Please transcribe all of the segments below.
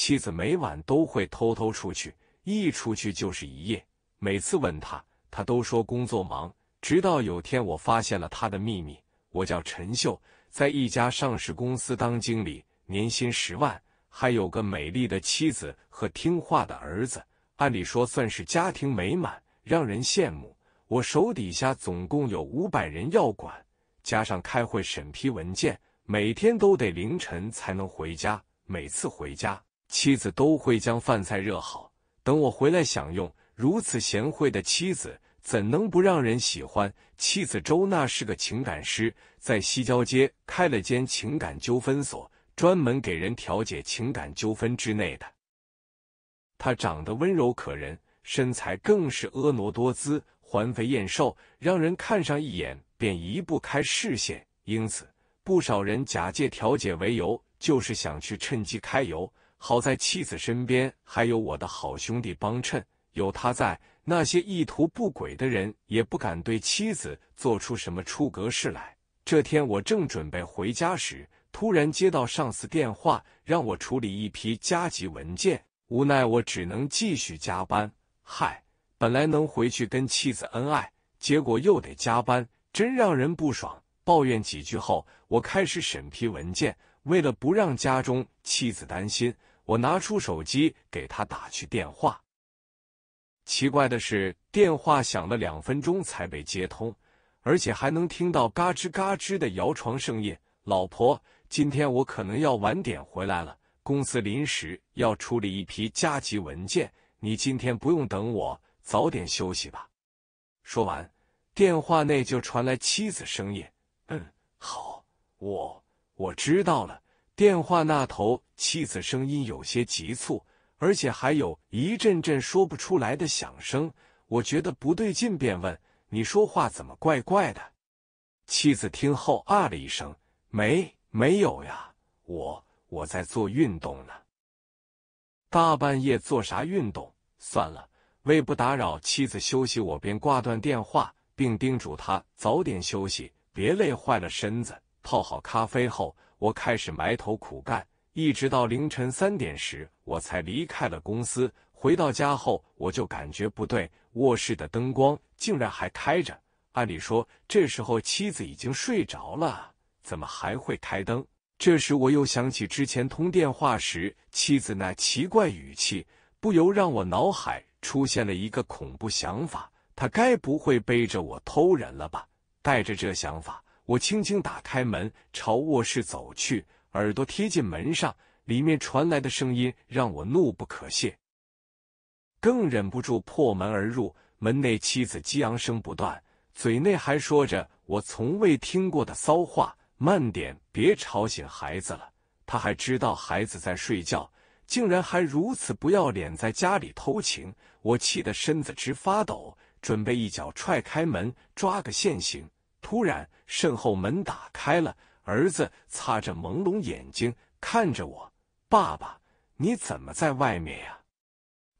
妻子每晚都会偷偷出去，一出去就是一夜。每次问他，他都说工作忙。直到有天，我发现了他的秘密。我叫陈秀，在一家上市公司当经理，年薪十万，还有个美丽的妻子和听话的儿子。按理说算是家庭美满，让人羡慕。我手底下总共有五百人要管，加上开会、审批文件，每天都得凌晨才能回家。每次回家。妻子都会将饭菜热好，等我回来享用。如此贤惠的妻子，怎能不让人喜欢？妻子周娜是个情感师，在西郊街开了间情感纠纷所，专门给人调解情感纠纷之内的。她长得温柔可人，身材更是婀娜多姿，环肥燕瘦，让人看上一眼便移不开视线。因此，不少人假借调解为由，就是想去趁机揩油。好在妻子身边还有我的好兄弟帮衬，有他在，那些意图不轨的人也不敢对妻子做出什么出格事来。这天我正准备回家时，突然接到上司电话，让我处理一批加急文件，无奈我只能继续加班。嗨，本来能回去跟妻子恩爱，结果又得加班，真让人不爽。抱怨几句后，我开始审批文件，为了不让家中妻子担心。我拿出手机给他打去电话。奇怪的是，电话响了两分钟才被接通，而且还能听到嘎吱嘎吱的摇床声音。老婆，今天我可能要晚点回来了，公司临时要处理一批加急文件，你今天不用等我，早点休息吧。说完，电话内就传来妻子声音：“嗯，好，我我知道了。”电话那头，妻子声音有些急促，而且还有一阵阵说不出来的响声。我觉得不对劲，便问：“你说话怎么怪怪的？”妻子听后啊了一声：“没，没有呀，我我在做运动呢。大半夜做啥运动？算了，为不打扰妻子休息，我便挂断电话，并叮嘱他早点休息，别累坏了身子。泡好咖啡后。”我开始埋头苦干，一直到凌晨三点时，我才离开了公司。回到家后，我就感觉不对，卧室的灯光竟然还开着。按理说，这时候妻子已经睡着了，怎么还会开灯？这时，我又想起之前通电话时妻子那奇怪语气，不由让我脑海出现了一个恐怖想法：他该不会背着我偷人了吧？带着这想法。我轻轻打开门，朝卧室走去，耳朵贴近门上，里面传来的声音让我怒不可泄，更忍不住破门而入。门内妻子激昂声不断，嘴内还说着我从未听过的骚话：“慢点，别吵醒孩子了。”他还知道孩子在睡觉，竟然还如此不要脸，在家里偷情！我气得身子直发抖，准备一脚踹开门，抓个现行。突然，身后门打开了。儿子擦着朦胧眼睛看着我：“爸爸，你怎么在外面呀？”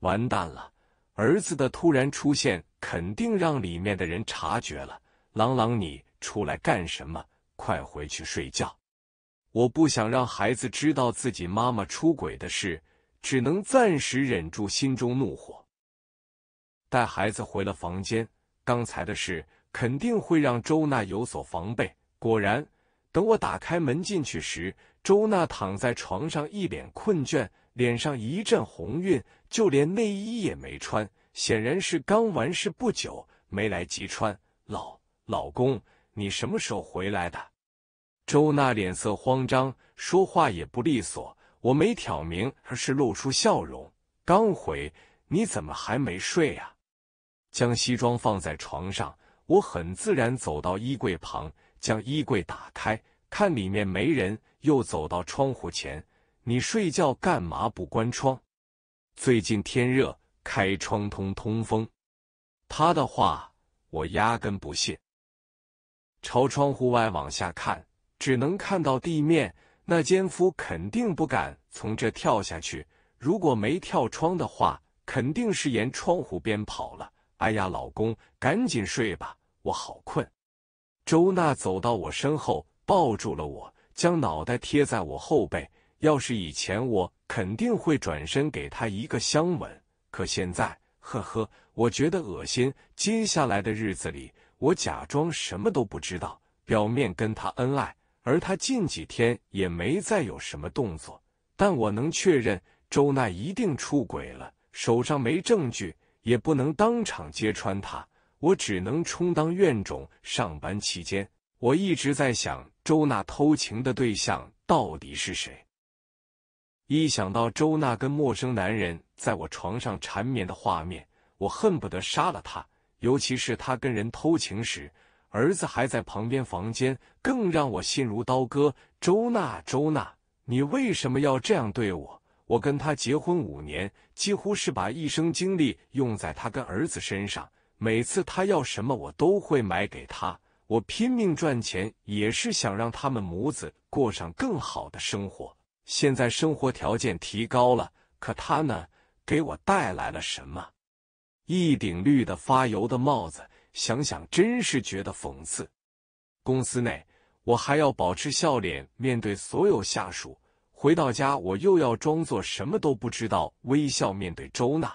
完蛋了！儿子的突然出现肯定让里面的人察觉了。朗朗，你出来干什么？快回去睡觉！我不想让孩子知道自己妈妈出轨的事，只能暂时忍住心中怒火，带孩子回了房间。刚才的事。肯定会让周娜有所防备。果然，等我打开门进去时，周娜躺在床上，一脸困倦，脸上一阵红晕，就连内衣也没穿，显然是刚完事不久，没来及穿。老老公，你什么时候回来的？周娜脸色慌张，说话也不利索。我没挑明，而是露出笑容。刚回，你怎么还没睡呀？将西装放在床上。我很自然走到衣柜旁，将衣柜打开，看里面没人，又走到窗户前。你睡觉干嘛不关窗？最近天热，开窗通通风。他的话我压根不信。朝窗户外往下看，只能看到地面。那奸夫肯定不敢从这跳下去。如果没跳窗的话，肯定是沿窗户边跑了。哎呀，老公，赶紧睡吧，我好困。周娜走到我身后，抱住了我，将脑袋贴在我后背。要是以前，我肯定会转身给她一个香吻。可现在，呵呵，我觉得恶心。接下来的日子里，我假装什么都不知道，表面跟她恩爱，而她近几天也没再有什么动作。但我能确认，周娜一定出轨了，手上没证据。也不能当场揭穿他，我只能充当怨种。上班期间，我一直在想周娜偷情的对象到底是谁。一想到周娜跟陌生男人在我床上缠绵的画面，我恨不得杀了他。尤其是他跟人偷情时，儿子还在旁边房间，更让我心如刀割。周娜，周娜，你为什么要这样对我？我跟他结婚五年，几乎是把一生精力用在他跟儿子身上。每次他要什么，我都会买给他。我拼命赚钱，也是想让他们母子过上更好的生活。现在生活条件提高了，可他呢，给我带来了什么？一顶绿的发油的帽子，想想真是觉得讽刺。公司内，我还要保持笑脸面对所有下属。回到家，我又要装作什么都不知道，微笑面对周娜。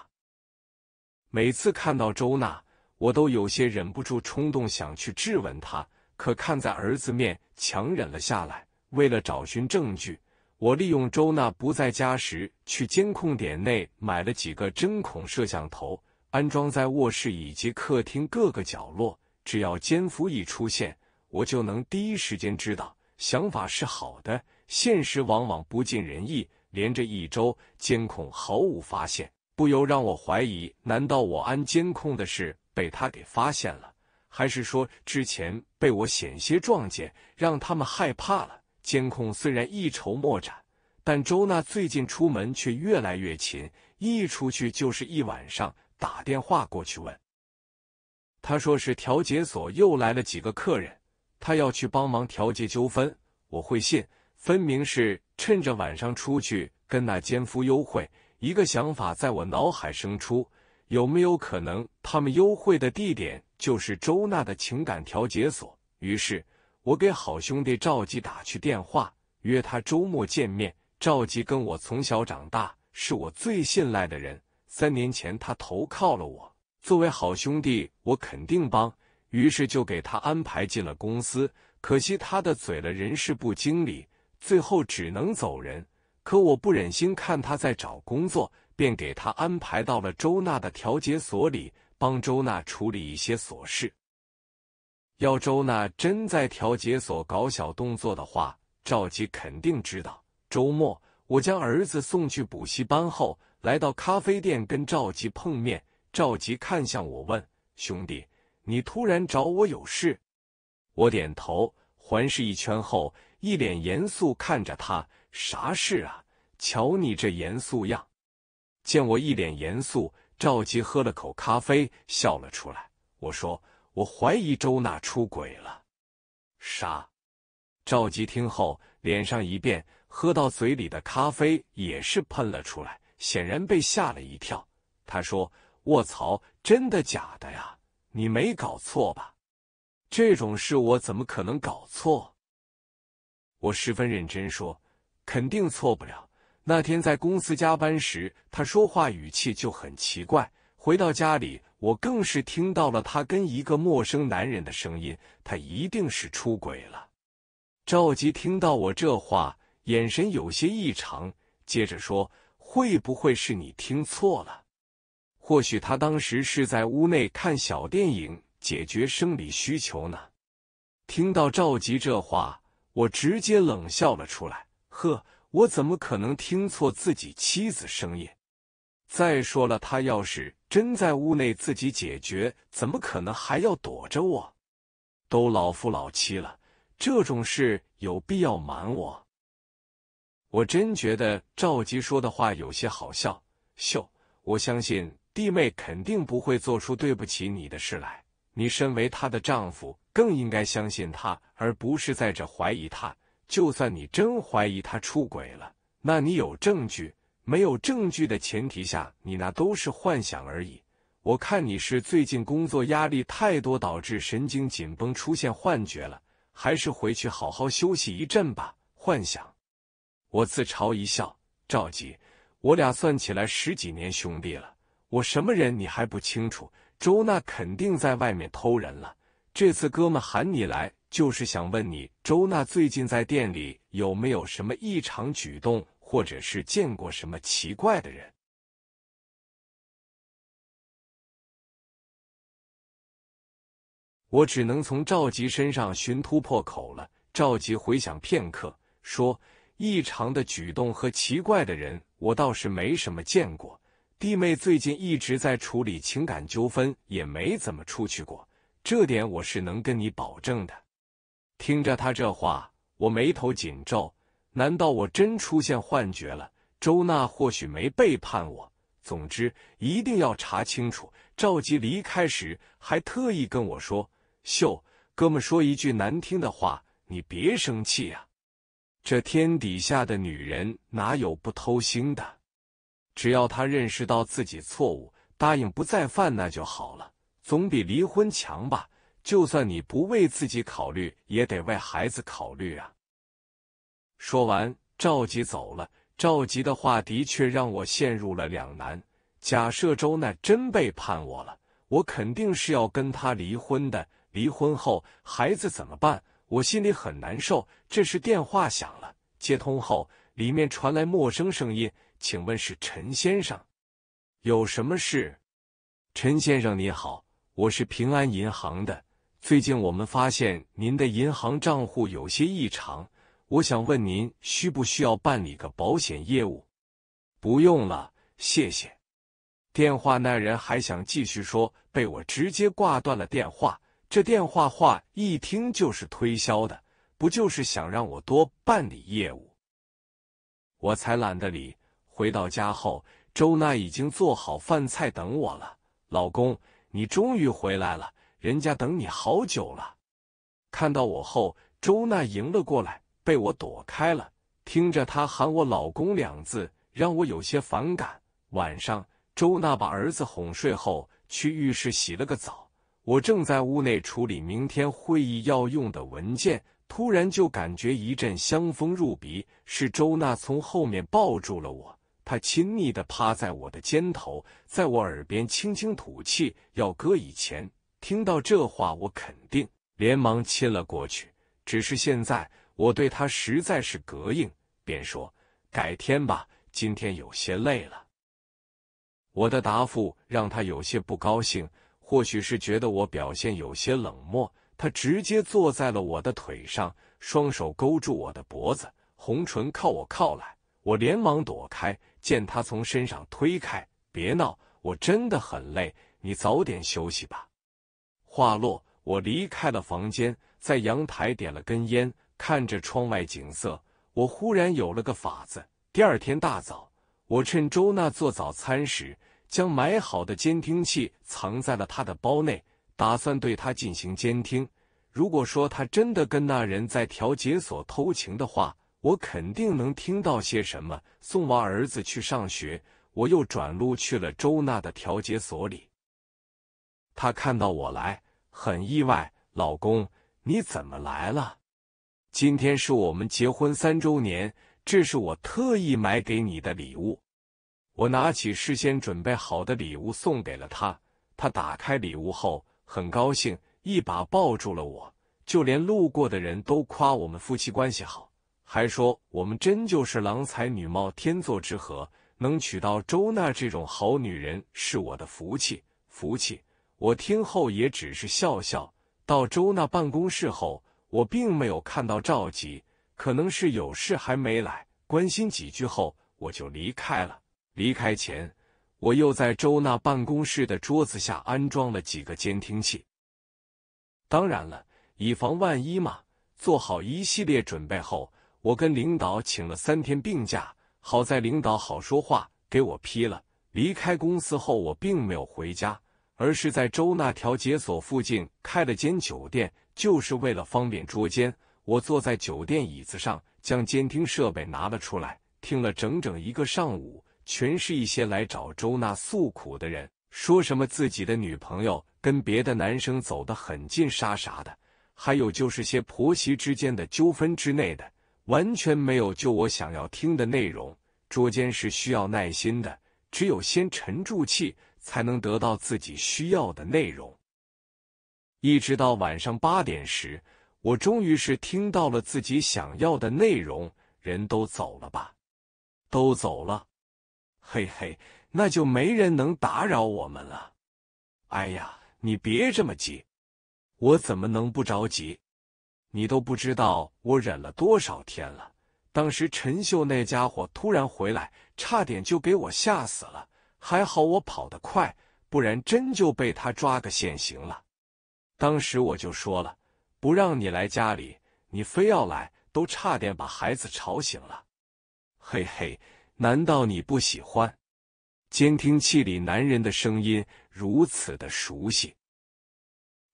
每次看到周娜，我都有些忍不住冲动想去质问她，可看在儿子面，强忍了下来。为了找寻证据，我利用周娜不在家时，去监控点内买了几个针孔摄像头，安装在卧室以及客厅各个角落。只要奸夫一出现，我就能第一时间知道。想法是好的。现实往往不尽人意，连着一周监控毫无发现，不由让我怀疑：难道我安监控的事被他给发现了？还是说之前被我险些撞见，让他们害怕了？监控虽然一筹莫展，但周娜最近出门却越来越勤，一出去就是一晚上。打电话过去问，他说是调解所又来了几个客人，他要去帮忙调解纠纷。我会信。分明是趁着晚上出去跟那奸夫幽会。一个想法在我脑海生出：有没有可能他们幽会的地点就是周娜的情感调解所？于是，我给好兄弟赵吉打去电话，约他周末见面。赵吉跟我从小长大，是我最信赖的人。三年前他投靠了我，作为好兄弟，我肯定帮。于是就给他安排进了公司。可惜他的嘴了，人事部经理。最后只能走人，可我不忍心看他在找工作，便给他安排到了周娜的调解所里，帮周娜处理一些琐事。要周娜真在调解所搞小动作的话，赵吉肯定知道。周末，我将儿子送去补习班后，来到咖啡店跟赵吉碰面。赵吉看向我问：“兄弟，你突然找我有事？”我点头，环视一圈后。一脸严肃看着他，啥事啊？瞧你这严肃样。见我一脸严肃，赵吉喝了口咖啡，笑了出来。我说：“我怀疑周娜出轨了。”啥？赵吉听后脸上一变，喝到嘴里的咖啡也是喷了出来，显然被吓了一跳。他说：“卧槽，真的假的呀？你没搞错吧？这种事我怎么可能搞错？”我十分认真说：“肯定错不了。”那天在公司加班时，他说话语气就很奇怪。回到家里，我更是听到了他跟一个陌生男人的声音。他一定是出轨了。赵吉听到我这话，眼神有些异常，接着说：“会不会是你听错了？或许他当时是在屋内看小电影，解决生理需求呢？”听到赵吉这话。我直接冷笑了出来，呵，我怎么可能听错自己妻子声音？再说了，他要是真在屋内自己解决，怎么可能还要躲着我？都老夫老妻了，这种事有必要瞒我？我真觉得赵吉说的话有些好笑。秀，我相信弟妹肯定不会做出对不起你的事来。你身为她的丈夫，更应该相信她，而不是在这怀疑她。就算你真怀疑她出轨了，那你有证据？没有证据的前提下，你那都是幻想而已。我看你是最近工作压力太多，导致神经紧绷，出现幻觉了。还是回去好好休息一阵吧。幻想，我自嘲一笑。赵吉，我俩算起来十几年兄弟了，我什么人你还不清楚？周娜肯定在外面偷人了。这次哥们喊你来，就是想问你，周娜最近在店里有没有什么异常举动，或者是见过什么奇怪的人？我只能从赵吉身上寻突破口了。赵吉回想片刻，说：“异常的举动和奇怪的人，我倒是没什么见过。”弟妹最近一直在处理情感纠纷，也没怎么出去过，这点我是能跟你保证的。听着她这话，我眉头紧皱。难道我真出现幻觉了？周娜或许没背叛我，总之一定要查清楚。赵吉离开时还特意跟我说：“秀，哥们说一句难听的话，你别生气啊。这天底下的女人哪有不偷腥的？”只要他认识到自己错误，答应不再犯，那就好了，总比离婚强吧？就算你不为自己考虑，也得为孩子考虑啊！说完，赵吉走了。赵吉的话的确让我陷入了两难。假设周娜真背叛我了，我肯定是要跟他离婚的。离婚后，孩子怎么办？我心里很难受。这时电话响了，接通后，里面传来陌生声音。请问是陈先生，有什么事？陈先生你好，我是平安银行的。最近我们发现您的银行账户有些异常，我想问您需不需要办理个保险业务？不用了，谢谢。电话那人还想继续说，被我直接挂断了电话。这电话话一听就是推销的，不就是想让我多办理业务？我才懒得理。回到家后，周娜已经做好饭菜等我了。老公，你终于回来了，人家等你好久了。看到我后，周娜迎了过来，被我躲开了。听着她喊我“老公”两字，让我有些反感。晚上，周娜把儿子哄睡后，去浴室洗了个澡。我正在屋内处理明天会议要用的文件，突然就感觉一阵香风入鼻，是周娜从后面抱住了我。他亲昵的趴在我的肩头，在我耳边轻轻吐气。要搁以前，听到这话，我肯定连忙亲了过去。只是现在，我对他实在是膈应，便说改天吧。今天有些累了。我的答复让他有些不高兴，或许是觉得我表现有些冷漠，他直接坐在了我的腿上，双手勾住我的脖子，红唇靠我靠来，我连忙躲开。见他从身上推开，别闹，我真的很累，你早点休息吧。话落，我离开了房间，在阳台点了根烟，看着窗外景色，我忽然有了个法子。第二天大早，我趁周娜做早餐时，将买好的监听器藏在了她的包内，打算对她进行监听。如果说他真的跟那人在调解所偷情的话。我肯定能听到些什么。送完儿子去上学，我又转路去了周娜的调解所里。她看到我来，很意外：“老公，你怎么来了？今天是我们结婚三周年，这是我特意买给你的礼物。”我拿起事先准备好的礼物送给了她。她打开礼物后，很高兴，一把抱住了我。就连路过的人都夸我们夫妻关系好。还说我们真就是郎才女貌，天作之合，能娶到周娜这种好女人是我的福气，福气。我听后也只是笑笑。到周娜办公室后，我并没有看到赵吉，可能是有事还没来。关心几句后，我就离开了。离开前，我又在周娜办公室的桌子下安装了几个监听器，当然了，以防万一嘛。做好一系列准备后。我跟领导请了三天病假，好在领导好说话，给我批了。离开公司后，我并没有回家，而是在周娜调解所附近开了间酒店，就是为了方便捉奸。我坐在酒店椅子上，将监听设备拿了出来，听了整整一个上午，全是一些来找周娜诉苦的人，说什么自己的女朋友跟别的男生走得很近，啥啥的，还有就是些婆媳之间的纠纷之内的。完全没有就我想要听的内容，捉奸是需要耐心的，只有先沉住气，才能得到自己需要的内容。一直到晚上八点时，我终于是听到了自己想要的内容。人都走了吧？都走了，嘿嘿，那就没人能打扰我们了。哎呀，你别这么急，我怎么能不着急？你都不知道我忍了多少天了。当时陈秀那家伙突然回来，差点就给我吓死了。还好我跑得快，不然真就被他抓个现行了。当时我就说了，不让你来家里，你非要来，都差点把孩子吵醒了。嘿嘿，难道你不喜欢？监听器里男人的声音如此的熟悉，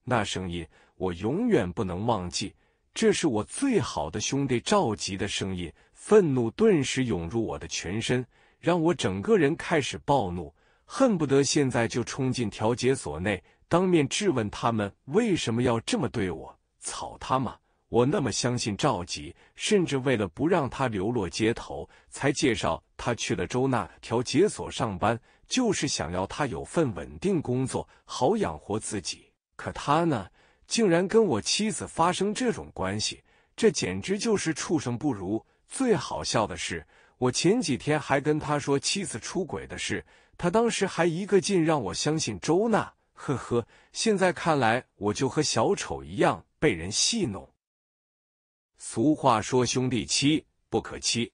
那声音我永远不能忘记。这是我最好的兄弟赵吉的声音，愤怒顿时涌入我的全身，让我整个人开始暴怒，恨不得现在就冲进调解所内，当面质问他们为什么要这么对我！草他妈！我那么相信赵吉，甚至为了不让他流落街头，才介绍他去了周那调解所上班，就是想要他有份稳定工作，好养活自己。可他呢？竟然跟我妻子发生这种关系，这简直就是畜生不如！最好笑的是，我前几天还跟他说妻子出轨的事，他当时还一个劲让我相信周娜。呵呵，现在看来，我就和小丑一样被人戏弄。俗话说，兄弟妻不可欺，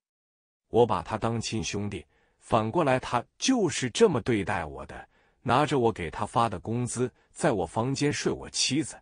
我把他当亲兄弟，反过来他就是这么对待我的，拿着我给他发的工资，在我房间睡我妻子。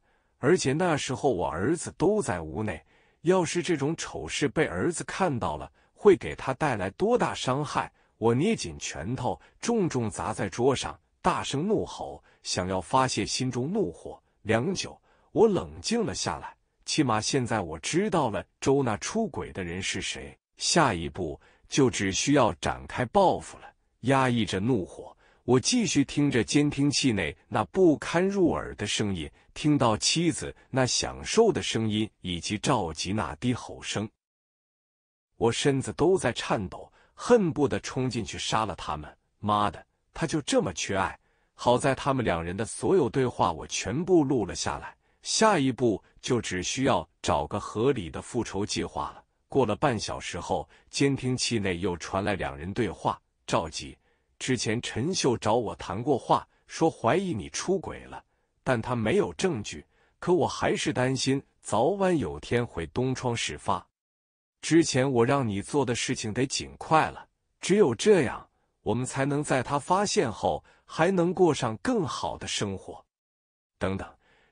而且那时候我儿子都在屋内，要是这种丑事被儿子看到了，会给他带来多大伤害？我捏紧拳头，重重砸在桌上，大声怒吼，想要发泄心中怒火。良久，我冷静了下来，起码现在我知道了周娜出轨的人是谁，下一步就只需要展开报复了。压抑着怒火。我继续听着监听器内那不堪入耳的声音，听到妻子那享受的声音，以及赵吉那低吼声，我身子都在颤抖，恨不得冲进去杀了他们。妈的，他就这么缺爱！好在他们两人的所有对话我全部录了下来，下一步就只需要找个合理的复仇计划了。过了半小时后，监听器内又传来两人对话，赵吉。之前陈秀找我谈过话，说怀疑你出轨了，但他没有证据。可我还是担心，早晚有天会东窗事发。之前我让你做的事情得尽快了，只有这样，我们才能在他发现后还能过上更好的生活。等等，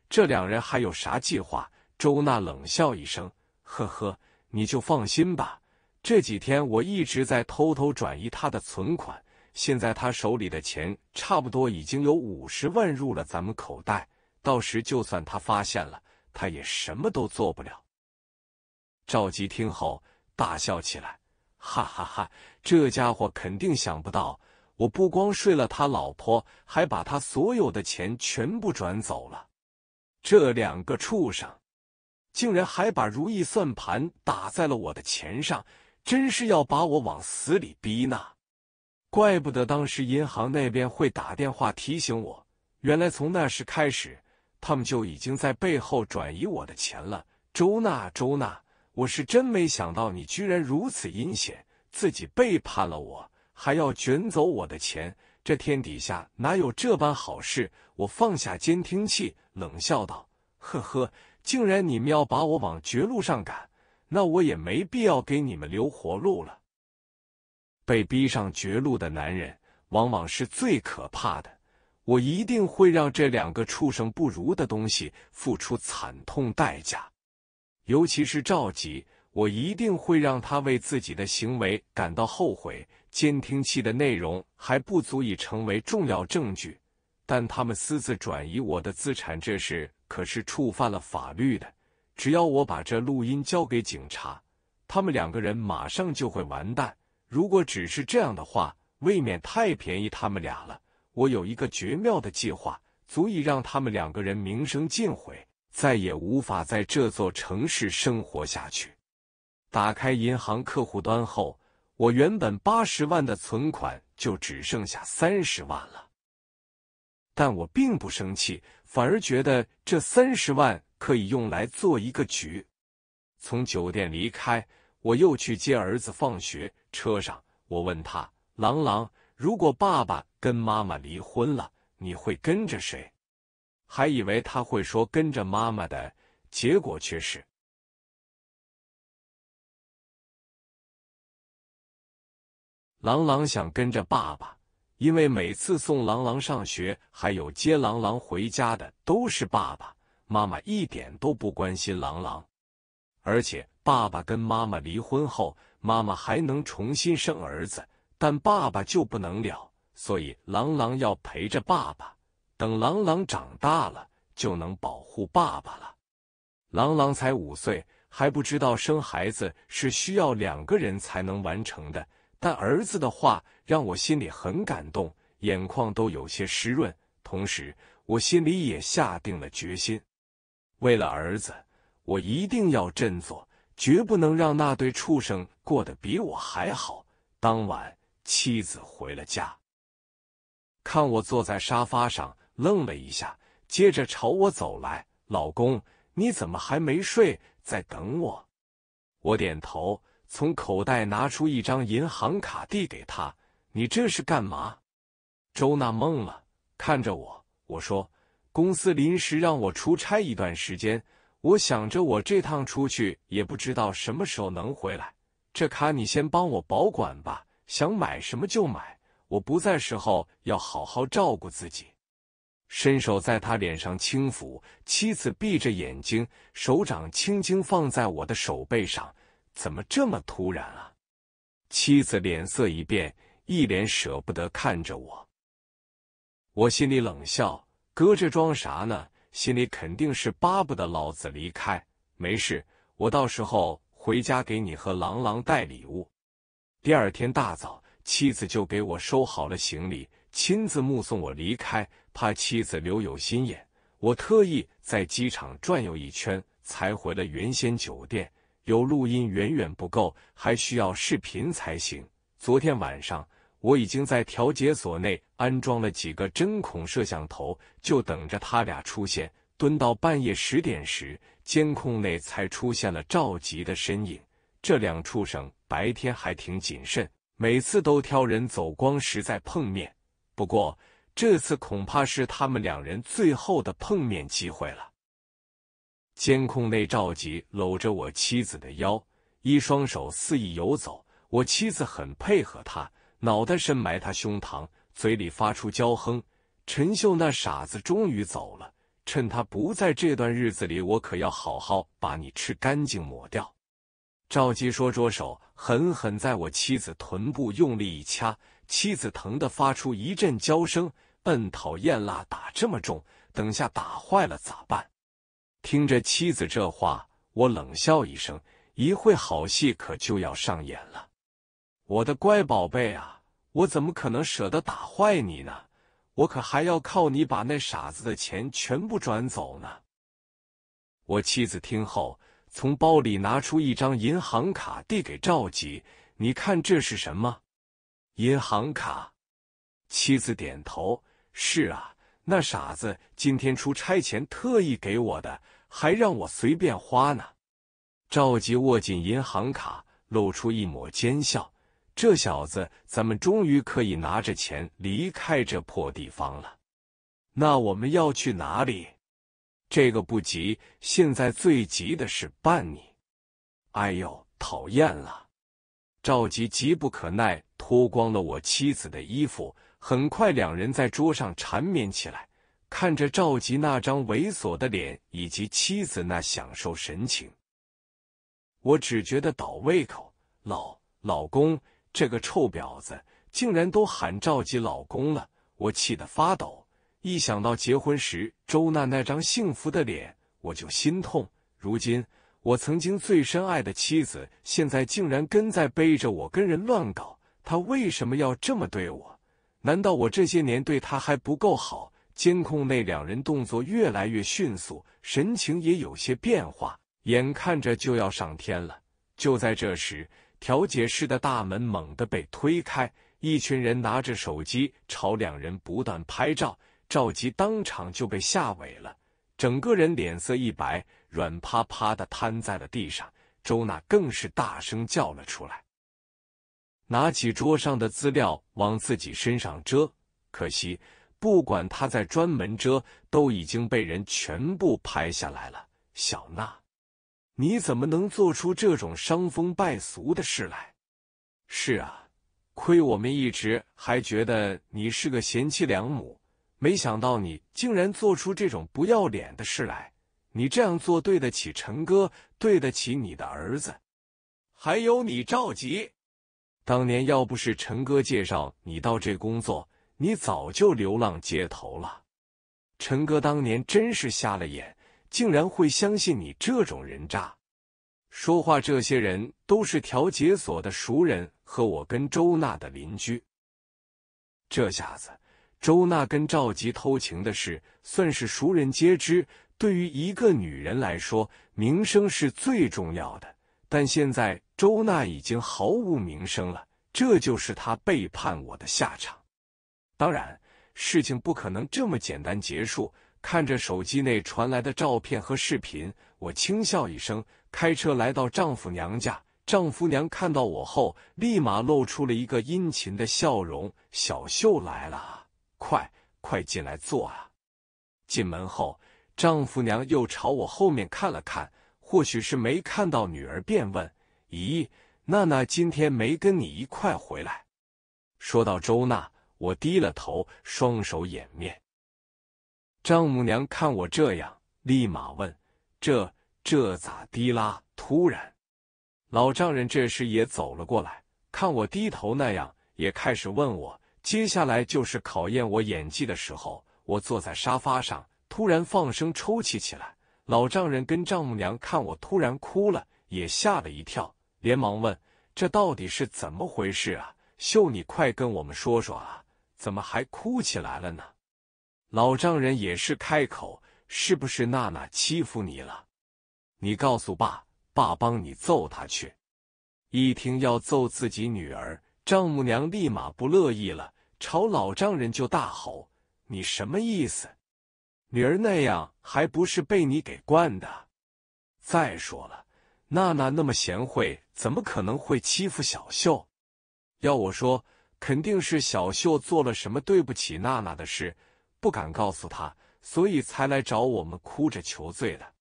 这两人还有啥计划？周娜冷笑一声：“呵呵，你就放心吧。这几天我一直在偷偷转移他的存款。”现在他手里的钱差不多已经有五十万入了咱们口袋，到时就算他发现了，他也什么都做不了。赵吉听后大笑起来：“哈哈哈，这家伙肯定想不到，我不光睡了他老婆，还把他所有的钱全部转走了。这两个畜生，竟然还把如意算盘打在了我的钱上，真是要把我往死里逼呢！”怪不得当时银行那边会打电话提醒我，原来从那时开始，他们就已经在背后转移我的钱了。周娜，周娜，我是真没想到你居然如此阴险，自己背叛了我，还要卷走我的钱，这天底下哪有这般好事？我放下监听器，冷笑道：“呵呵，既然你们要把我往绝路上赶，那我也没必要给你们留活路了。”被逼上绝路的男人往往是最可怕的。我一定会让这两个畜生不如的东西付出惨痛代价，尤其是赵吉，我一定会让他为自己的行为感到后悔。监听器的内容还不足以成为重要证据，但他们私自转移我的资产这事可是触犯了法律的。只要我把这录音交给警察，他们两个人马上就会完蛋。如果只是这样的话，未免太便宜他们俩了。我有一个绝妙的计划，足以让他们两个人名声尽毁，再也无法在这座城市生活下去。打开银行客户端后，我原本八十万的存款就只剩下三十万了。但我并不生气，反而觉得这三十万可以用来做一个局。从酒店离开。我又去接儿子放学，车上我问他：“朗朗，如果爸爸跟妈妈离婚了，你会跟着谁？”还以为他会说跟着妈妈的，结果却是，朗朗想跟着爸爸，因为每次送朗朗上学还有接朗朗回家的都是爸爸妈妈，一点都不关心朗朗。而且爸爸跟妈妈离婚后，妈妈还能重新生儿子，但爸爸就不能了。所以，朗朗要陪着爸爸，等朗朗长大了，就能保护爸爸了。朗朗才五岁，还不知道生孩子是需要两个人才能完成的。但儿子的话让我心里很感动，眼眶都有些湿润。同时，我心里也下定了决心，为了儿子。我一定要振作，绝不能让那对畜生过得比我还好。当晚，妻子回了家，看我坐在沙发上，愣了一下，接着朝我走来：“老公，你怎么还没睡，在等我？”我点头，从口袋拿出一张银行卡递给他：“你这是干嘛？”周娜懵了，看着我，我说：“公司临时让我出差一段时间。”我想着，我这趟出去也不知道什么时候能回来，这卡你先帮我保管吧，想买什么就买。我不在时候，要好好照顾自己。伸手在他脸上轻抚，妻子闭着眼睛，手掌轻轻放在我的手背上。怎么这么突然啊？妻子脸色一变，一脸舍不得看着我。我心里冷笑，搁这装啥呢？心里肯定是巴不得老子离开。没事，我到时候回家给你和朗朗带礼物。第二天大早，妻子就给我收好了行李，亲自目送我离开。怕妻子留有心眼，我特意在机场转悠一圈，才回了原先酒店。有录音远远不够，还需要视频才行。昨天晚上。我已经在调解所内安装了几个针孔摄像头，就等着他俩出现。蹲到半夜十点时，监控内才出现了赵吉的身影。这两畜生白天还挺谨慎，每次都挑人走光时再碰面。不过这次恐怕是他们两人最后的碰面机会了。监控内，赵吉搂着我妻子的腰，一双手肆意游走。我妻子很配合他。脑袋深埋他胸膛，嘴里发出娇哼。陈秀那傻子终于走了，趁他不在这段日子里，我可要好好把你吃干净抹掉。赵吉说着手狠狠在我妻子臀部用力一掐，妻子疼得发出一阵娇声：“嗯，讨厌啦，打这么重，等下打坏了咋办？”听着妻子这话，我冷笑一声，一会好戏可就要上演了，我的乖宝贝啊！我怎么可能舍得打坏你呢？我可还要靠你把那傻子的钱全部转走呢。我妻子听后，从包里拿出一张银行卡，递给赵吉：“你看这是什么？银行卡。”妻子点头：“是啊，那傻子今天出差前特意给我的，还让我随便花呢。”赵吉握紧银行卡，露出一抹奸笑。这小子，咱们终于可以拿着钱离开这破地方了。那我们要去哪里？这个不急，现在最急的是办你。哎呦，讨厌了！赵吉急不可耐，脱光了我妻子的衣服，很快两人在桌上缠绵起来。看着赵吉那张猥琐的脸以及妻子那享受神情，我只觉得倒胃口。老老公。这个臭婊子竟然都喊召集老公了，我气得发抖。一想到结婚时周娜那张幸福的脸，我就心痛。如今我曾经最深爱的妻子，现在竟然跟在背着我跟人乱搞，她为什么要这么对我？难道我这些年对她还不够好？监控那两人动作越来越迅速，神情也有些变化，眼看着就要上天了。就在这时。调解室的大门猛地被推开，一群人拿着手机朝两人不断拍照。赵吉当场就被吓萎了，整个人脸色一白，软趴趴的瘫在了地上。周娜更是大声叫了出来，拿起桌上的资料往自己身上遮，可惜不管他在专门遮，都已经被人全部拍下来了。小娜。你怎么能做出这种伤风败俗的事来？是啊，亏我们一直还觉得你是个贤妻良母，没想到你竟然做出这种不要脸的事来。你这样做对得起陈哥，对得起你的儿子，还有你赵吉。当年要不是陈哥介绍你到这工作，你早就流浪街头了。陈哥当年真是瞎了眼。竟然会相信你这种人渣！说话，这些人都是调解所的熟人和我跟周娜的邻居。这下子，周娜跟赵吉偷情的事算是熟人皆知。对于一个女人来说，名声是最重要的。但现在周娜已经毫无名声了，这就是她背叛我的下场。当然，事情不可能这么简单结束。看着手机内传来的照片和视频，我轻笑一声，开车来到丈夫娘家。丈夫娘看到我后，立马露出了一个殷勤的笑容：“小秀来了，快快进来坐啊！”进门后，丈夫娘又朝我后面看了看，或许是没看到女儿，便问：“咦，娜娜今天没跟你一块回来？”说到周娜，我低了头，双手掩面。丈母娘看我这样，立马问：“这这咋滴啦？”突然，老丈人这时也走了过来，看我低头那样，也开始问我。接下来就是考验我演技的时候。我坐在沙发上，突然放声抽泣起来。老丈人跟丈母娘看我突然哭了，也吓了一跳，连忙问：“这到底是怎么回事啊？秀，你快跟我们说说啊，怎么还哭起来了呢？”老丈人也是开口：“是不是娜娜欺负你了？你告诉爸，爸帮你揍他去。”一听要揍自己女儿，丈母娘立马不乐意了，朝老丈人就大吼：“你什么意思？女儿那样还不是被你给惯的？再说了，娜娜那么贤惠，怎么可能会欺负小秀？要我说，肯定是小秀做了什么对不起娜娜的事。”不敢告诉他，所以才来找我们哭着求罪的。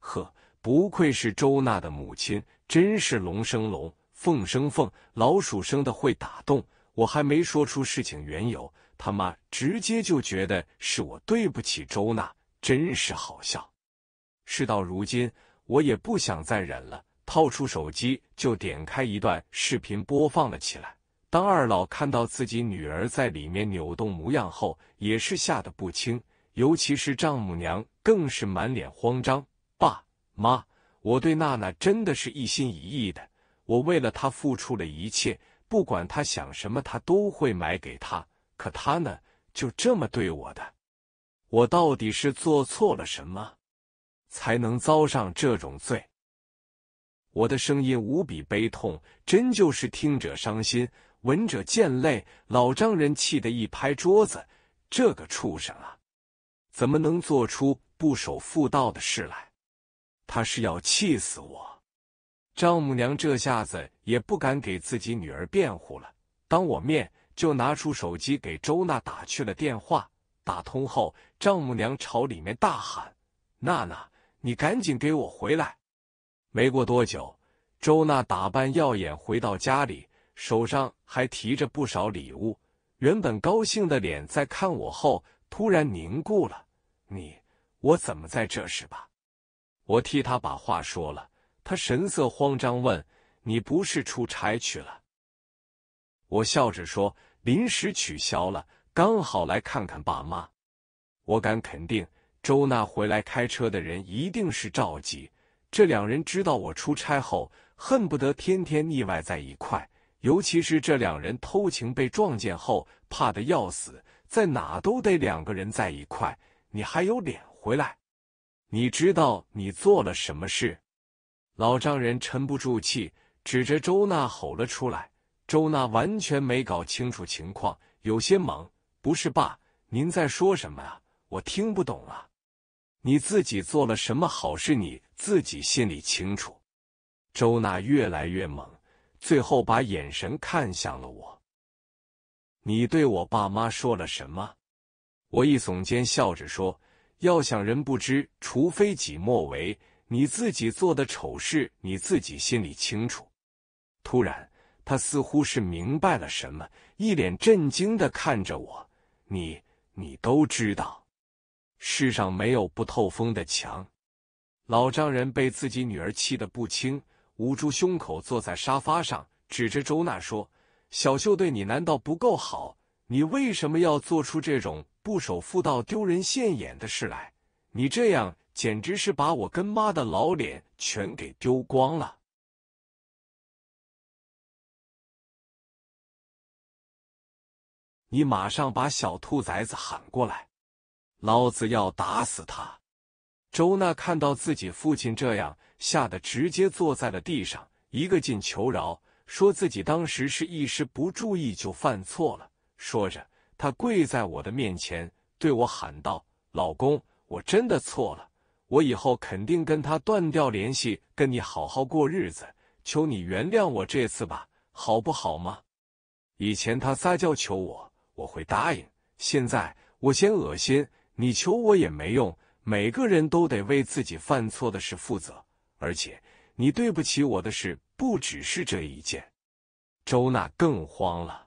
呵，不愧是周娜的母亲，真是龙生龙，凤生凤，老鼠生的会打洞。我还没说出事情缘由，他妈直接就觉得是我对不起周娜，真是好笑。事到如今，我也不想再忍了，掏出手机就点开一段视频播放了起来。当二老看到自己女儿在里面扭动模样后，也是吓得不轻。尤其是丈母娘，更是满脸慌张。爸妈，我对娜娜真的是一心一意的，我为了她付出了一切，不管她想什么，她都会买给她。可她呢，就这么对我的，我到底是做错了什么，才能遭上这种罪？我的声音无比悲痛，真就是听者伤心。闻者见泪，老丈人气得一拍桌子：“这个畜生啊，怎么能做出不守妇道的事来？他是要气死我！”丈母娘这下子也不敢给自己女儿辩护了，当我面就拿出手机给周娜打去了电话。打通后，丈母娘朝里面大喊：“娜娜，你赶紧给我回来！”没过多久，周娜打扮耀眼回到家里。手上还提着不少礼物，原本高兴的脸在看我后突然凝固了。你我怎么在这？是吧？我替他把话说了。他神色慌张问：“你不是出差去了？”我笑着说：“临时取消了，刚好来看看爸妈。”我敢肯定，周娜回来开车的人一定是赵吉。这两人知道我出差后，恨不得天天腻歪在一块。尤其是这两人偷情被撞见后，怕的要死，在哪都得两个人在一块。你还有脸回来？你知道你做了什么事？老丈人沉不住气，指着周娜吼了出来。周娜完全没搞清楚情况，有些懵：“不是爸，您在说什么啊？我听不懂啊！”你自己做了什么好事？你自己心里清楚。周娜越来越猛。最后把眼神看向了我。你对我爸妈说了什么？我一耸肩，笑着说：“要想人不知，除非己莫为。你自己做的丑事，你自己心里清楚。”突然，他似乎是明白了什么，一脸震惊的看着我：“你，你都知道？世上没有不透风的墙。”老丈人被自己女儿气得不轻。捂住胸口，坐在沙发上，指着周娜说：“小秀对你难道不够好？你为什么要做出这种不守妇道、丢人现眼的事来？你这样简直是把我跟妈的老脸全给丢光了！你马上把小兔崽子喊过来，老子要打死他！”周娜看到自己父亲这样。吓得直接坐在了地上，一个劲求饶，说自己当时是一时不注意就犯错了。说着，他跪在我的面前，对我喊道：“老公，我真的错了，我以后肯定跟他断掉联系，跟你好好过日子，求你原谅我这次吧，好不好吗？”以前他撒娇求我，我会答应；现在我嫌恶心，你求我也没用。每个人都得为自己犯错的事负责。而且，你对不起我的事不只是这一件。周娜更慌了，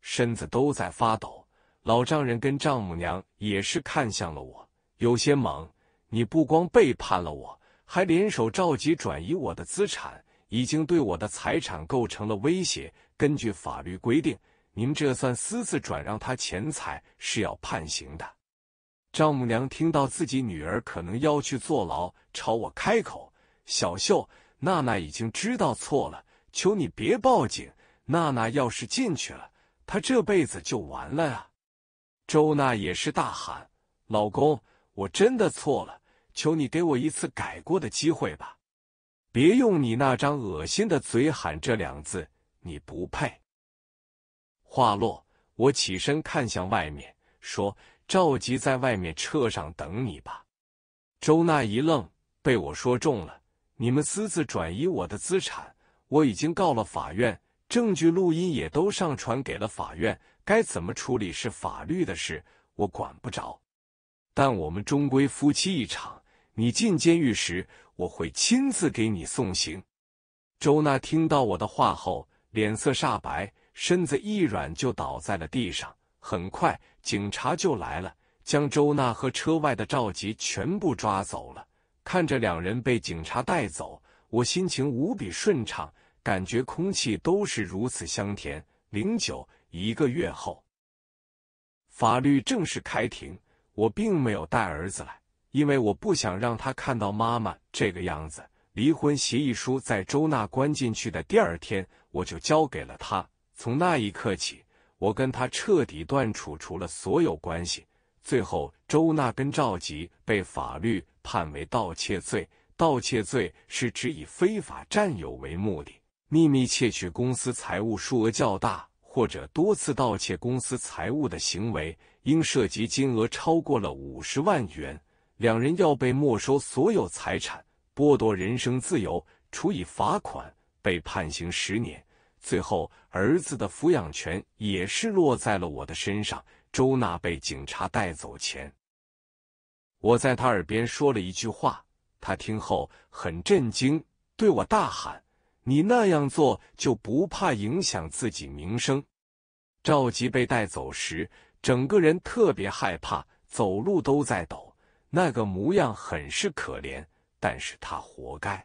身子都在发抖。老丈人跟丈母娘也是看向了我，有些懵。你不光背叛了我，还联手召集转移我的资产，已经对我的财产构成了威胁。根据法律规定，您这算私自转让他钱财，是要判刑的。丈母娘听到自己女儿可能要去坐牢，朝我开口：“小秀，娜娜已经知道错了，求你别报警。娜娜要是进去了，她这辈子就完了啊！”周娜也是大喊：“老公，我真的错了，求你给我一次改过的机会吧！别用你那张恶心的嘴喊这两字，你不配。”话落，我起身看向外面，说。赵吉在外面车上等你吧。周娜一愣，被我说中了。你们私自转移我的资产，我已经告了法院，证据录音也都上传给了法院。该怎么处理是法律的事，我管不着。但我们终归夫妻一场，你进监狱时，我会亲自给你送行。周娜听到我的话后，脸色煞白，身子一软，就倒在了地上。很快，警察就来了，将周娜和车外的赵吉全部抓走了。看着两人被警察带走，我心情无比顺畅，感觉空气都是如此香甜。零九一个月后，法律正式开庭。我并没有带儿子来，因为我不想让他看到妈妈这个样子。离婚协议书在周娜关进去的第二天，我就交给了他。从那一刻起。我跟他彻底断除除了所有关系。最后，周娜跟赵吉被法律判为盗窃罪。盗窃罪是指以非法占有为目的，秘密窃取公司财物，数额较大或者多次盗窃公司财物的行为，应涉及金额超过了五十万元。两人要被没收所有财产，剥夺人身自由，处以罚款，被判刑十年。最后，儿子的抚养权也是落在了我的身上。周娜被警察带走前，我在他耳边说了一句话，他听后很震惊，对我大喊：“你那样做就不怕影响自己名声？”赵吉被带走时，整个人特别害怕，走路都在抖，那个模样很是可怜。但是他活该。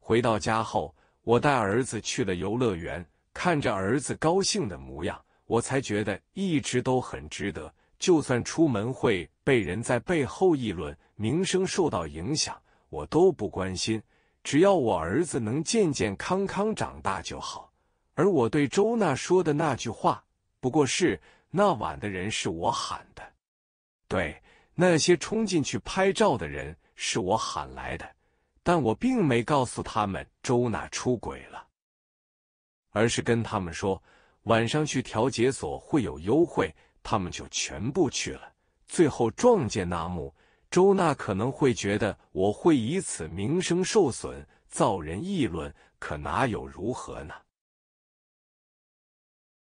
回到家后。我带儿子去了游乐园，看着儿子高兴的模样，我才觉得一直都很值得。就算出门会被人在背后议论，名声受到影响，我都不关心。只要我儿子能健健康康长大就好。而我对周娜说的那句话，不过是那晚的人是我喊的，对那些冲进去拍照的人是我喊来的。但我并没告诉他们周娜出轨了，而是跟他们说晚上去调解所会有优惠，他们就全部去了。最后撞见那幕，周娜可能会觉得我会以此名声受损，造人议论，可哪有如何呢？